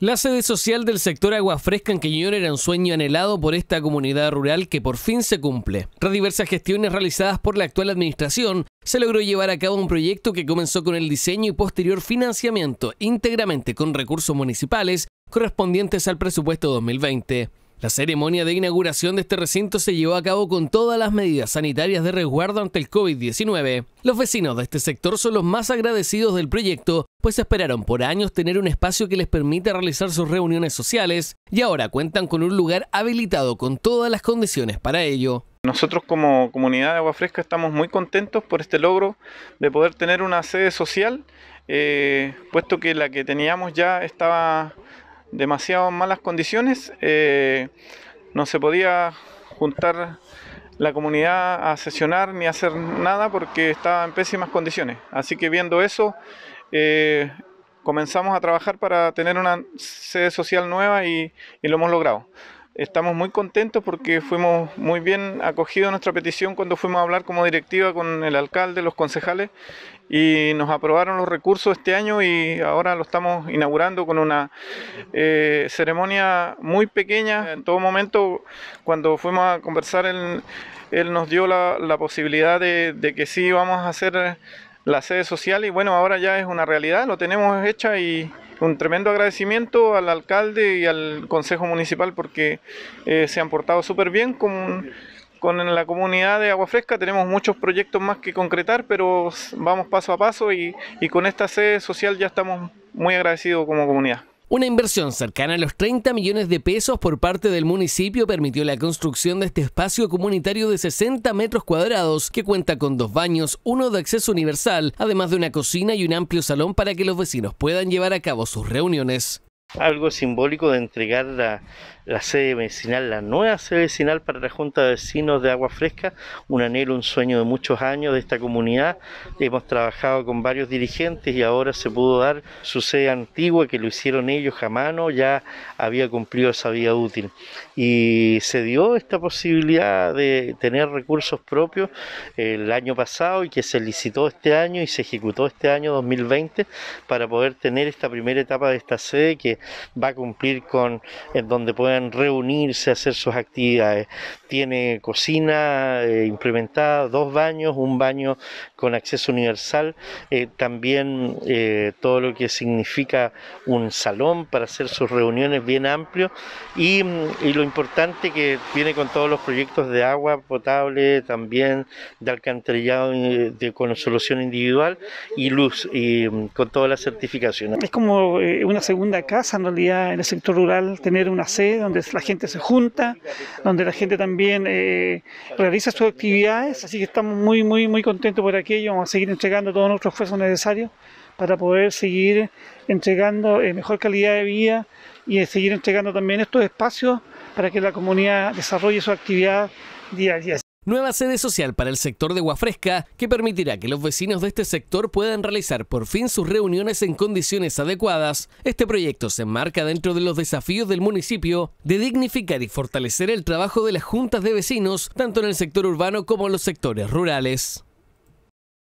La sede social del sector Agua Fresca en Queñón era un sueño anhelado por esta comunidad rural que por fin se cumple. Tras diversas gestiones realizadas por la actual administración, se logró llevar a cabo un proyecto que comenzó con el diseño y posterior financiamiento íntegramente con recursos municipales correspondientes al presupuesto 2020. La ceremonia de inauguración de este recinto se llevó a cabo con todas las medidas sanitarias de resguardo ante el COVID-19. Los vecinos de este sector son los más agradecidos del proyecto, pues esperaron por años tener un espacio que les permita realizar sus reuniones sociales y ahora cuentan con un lugar habilitado con todas las condiciones para ello. Nosotros como comunidad de Agua Fresca estamos muy contentos por este logro de poder tener una sede social, eh, puesto que la que teníamos ya estaba demasiado malas condiciones, eh, no se podía juntar la comunidad a sesionar ni hacer nada porque estaba en pésimas condiciones. Así que viendo eso, eh, comenzamos a trabajar para tener una sede social nueva y lo hemos logrado. Estamos muy contentos porque fuimos muy bien acogidos nuestra petición cuando fuimos a hablar como directiva con el alcalde, los concejales y nos aprobaron los recursos este año y ahora lo estamos inaugurando con una eh, ceremonia muy pequeña. En todo momento, cuando fuimos a conversar, él, nos dio la, posibilidad de, de que sí íbamos a hacer la sede social y bueno, ahora ya es una realidad, lo tenemos hecha y un tremendo agradecimiento al alcalde y al Consejo Municipal porque eh, se han portado súper bien con, la comunidad de Agua Fresca. Tenemos muchos proyectos más que concretar, pero vamos paso a paso y con esta sede social ya estamos muy agradecidos como comunidad. Una inversión cercana a los 30 millones de pesos por parte del municipio permitió la construcción de este espacio comunitario de 60 metros cuadrados que cuenta con dos baños, uno de acceso universal, además de una cocina y un amplio salón para que los vecinos puedan llevar a cabo sus reuniones algo simbólico de entregar la, sede vecinal, la nueva sede vecinal para la Junta de Vecinos de Agua Fresca, un anhelo, un sueño de muchos años de esta comunidad. Hemos trabajado con varios dirigentes y ahora se pudo dar su sede antigua que lo hicieron ellos a mano, ya había cumplido esa vía útil. Y se dio esta posibilidad de tener recursos propios eh, el año pasado y que se licitó este año y se ejecutó este año 2020 para poder tener esta primera etapa de esta sede que va a cumplir con donde puedan reunirse, hacer sus actividades. Tiene cocina eh, implementada, dos baños, un baño con acceso universal, eh, también eh, todo lo que significa un salón para hacer sus reuniones bien amplio y, lo importante que viene con todos los proyectos de agua potable, también de alcantarillado con solución individual y luz y con todas las certificaciones. Es como una segunda casa en realidad en el sector rural tener una sede donde la gente se junta, donde la gente también eh, realiza sus actividades, así que estamos muy, muy, muy contentos por aquello, vamos a seguir entregando todos nuestro esfuerzos necesarios para poder seguir entregando eh, mejor calidad de vida y eh, seguir entregando también estos espacios para que la comunidad desarrolle su actividad día a día. Nueva sede social para el sector de Guafresca que permitirá que los vecinos de este sector puedan realizar por fin sus reuniones en condiciones adecuadas. Este proyecto se enmarca dentro de los desafíos del municipio de dignificar y fortalecer el trabajo de las juntas de vecinos, tanto en el sector urbano como en los sectores rurales.